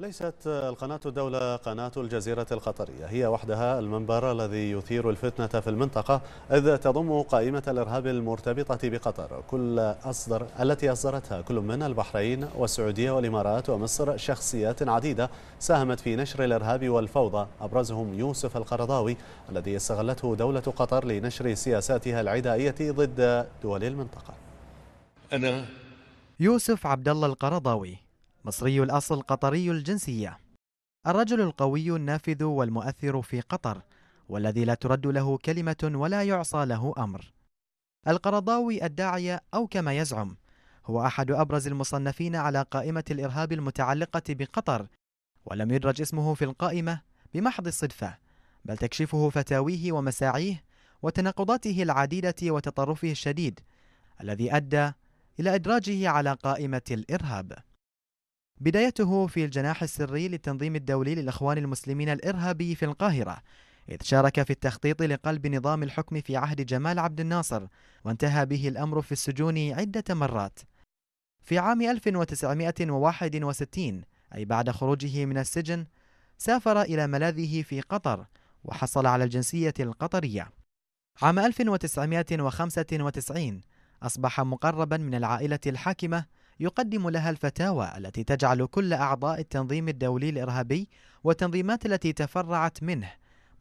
ليست القناة الدولة قناة الجزيرة القطرية هي وحدها المنبر الذي يثير الفتنة في المنطقة إذ تضم قائمة الإرهاب المرتبطة بقطر كل أصدر التي أصدرتها كل من البحرين والسعودية والإمارات ومصر شخصيات عديدة ساهمت في نشر الإرهاب والفوضى أبرزهم يوسف القرضاوي الذي استغلته دولة قطر لنشر سياساتها العدائية ضد دول المنطقة أنا يوسف عبد الله القرضاوي مصري الأصل قطري الجنسية الرجل القوي النافذ والمؤثر في قطر والذي لا ترد له كلمة ولا يعصى له أمر القرضاوي الداعية أو كما يزعم هو أحد أبرز المصنفين على قائمة الإرهاب المتعلقة بقطر ولم يدرج اسمه في القائمة بمحض الصدفة بل تكشفه فتاويه ومساعيه وتناقضاته العديدة وتطرفه الشديد الذي أدى إلى إدراجه على قائمة الإرهاب بدايته في الجناح السري للتنظيم الدولي للإخوان المسلمين الإرهابي في القاهرة إذ شارك في التخطيط لقلب نظام الحكم في عهد جمال عبد الناصر وانتهى به الأمر في السجون عدة مرات في عام 1961 أي بعد خروجه من السجن سافر إلى ملاذه في قطر وحصل على الجنسية القطرية عام 1995 أصبح مقربا من العائلة الحاكمة يقدم لها الفتاوى التي تجعل كل أعضاء التنظيم الدولي الإرهابي والتنظيمات التي تفرعت منه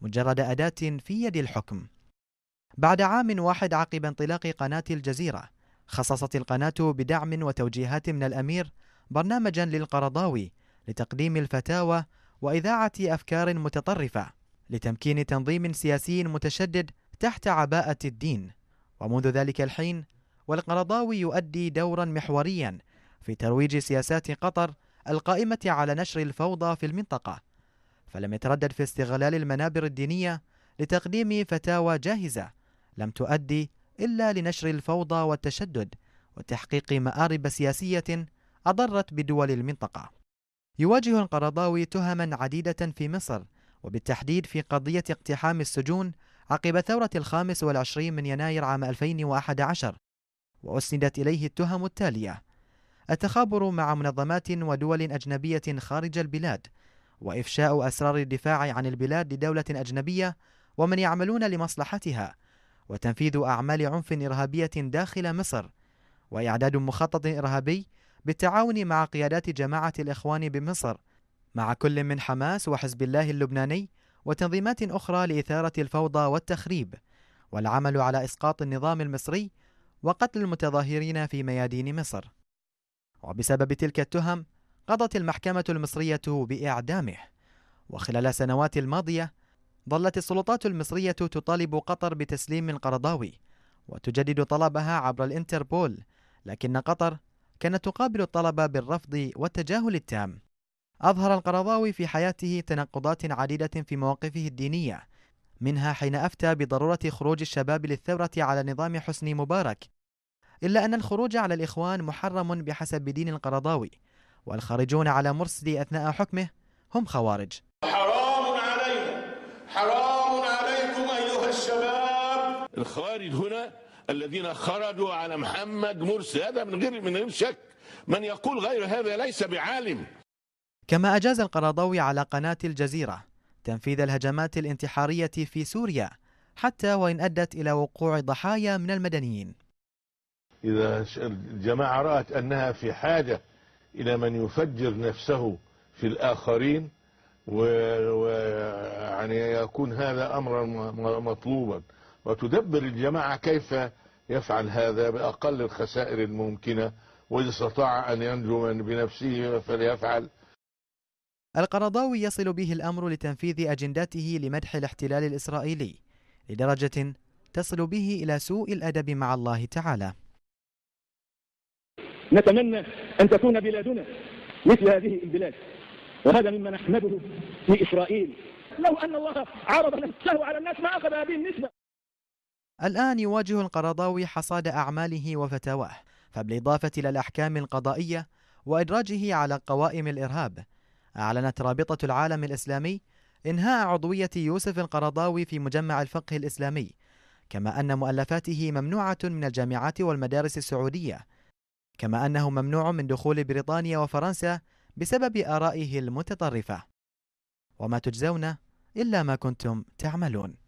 مجرد أداة في يد الحكم. بعد عام واحد عقب انطلاق قناة الجزيرة، خصصت القناة بدعم وتوجيهات من الأمير برنامجا للقرضاوي لتقديم الفتاوى وإذاعة أفكار متطرفة لتمكين تنظيم سياسي متشدد تحت عباءة الدين. ومنذ ذلك الحين والقرضاوي يؤدي دورا محوريا في ترويج سياسات قطر القائمة على نشر الفوضى في المنطقة فلم يتردد في استغلال المنابر الدينية لتقديم فتاوى جاهزة لم تؤدي إلا لنشر الفوضى والتشدد وتحقيق مآرب سياسية أضرت بدول المنطقة يواجه القرضاوي تهما عديدة في مصر وبالتحديد في قضية اقتحام السجون عقب ثورة الخامس والعشرين من يناير عام 2011 وأسندت إليه التهم التالية: التخابر مع منظمات ودول أجنبية خارج البلاد، وإفشاء أسرار الدفاع عن البلاد لدولة أجنبية ومن يعملون لمصلحتها، وتنفيذ أعمال عنف إرهابية داخل مصر، وإعداد مخطط إرهابي بالتعاون مع قيادات جماعة الإخوان بمصر، مع كل من حماس وحزب الله اللبناني وتنظيمات أخرى لإثارة الفوضى والتخريب، والعمل على إسقاط النظام المصري وقتل المتظاهرين في ميادين مصر وبسبب تلك التهم قضت المحكمة المصرية بإعدامه وخلال السنوات الماضية ظلت السلطات المصرية تطالب قطر بتسليم القرضاوي وتجدد طلبها عبر الانتربول لكن قطر كانت تقابل الطلب بالرفض والتجاهل التام أظهر القرضاوي في حياته تناقضات عديدة في مواقفه الدينية منها حين أفتى بضرورة خروج الشباب للثورة على نظام حسني مبارك إلا أن الخروج على الإخوان محرم بحسب دين القرضاوي والخارجون على مرسدي أثناء حكمه هم خوارج حرام علينا حرام عليكم أيها الشباب الخوارج هنا الذين خرجوا على محمد مرسي هذا من غير من غير شك من يقول غير هذا ليس بعالم كما أجاز القرضاوي على قناة الجزيرة تنفيذ الهجمات الانتحارية في سوريا حتى وإن أدت إلى وقوع ضحايا من المدنيين إذا الجماعة رأت أنها في حاجة إلى من يفجر نفسه في الآخرين ويعني يكون هذا أمرا مطلوبا وتدبر الجماعة كيف يفعل هذا بأقل الخسائر الممكنة وإذا استطاع أن ينجو من بنفسه فليفعل القرضاوي يصل به الأمر لتنفيذ أجندته لمدح الاحتلال الإسرائيلي لدرجة تصل به إلى سوء الأدب مع الله تعالى نتمنى أن تكون بلادنا مثل هذه البلاد وهذا مما نحمده في إسرائيل لو أن الله عرض نفسه على الناس ما أخذ هذه النسبة الآن يواجه القرضاوي حصاد أعماله وفتاواه فبالإضافة إلى الأحكام القضائية وإدراجه على قوائم الإرهاب أعلنت رابطة العالم الإسلامي إنهاء عضوية يوسف القرضاوي في مجمع الفقه الإسلامي كما أن مؤلفاته ممنوعة من الجامعات والمدارس السعودية كما أنه ممنوع من دخول بريطانيا وفرنسا بسبب آرائه المتطرفة وما تجزون إلا ما كنتم تعملون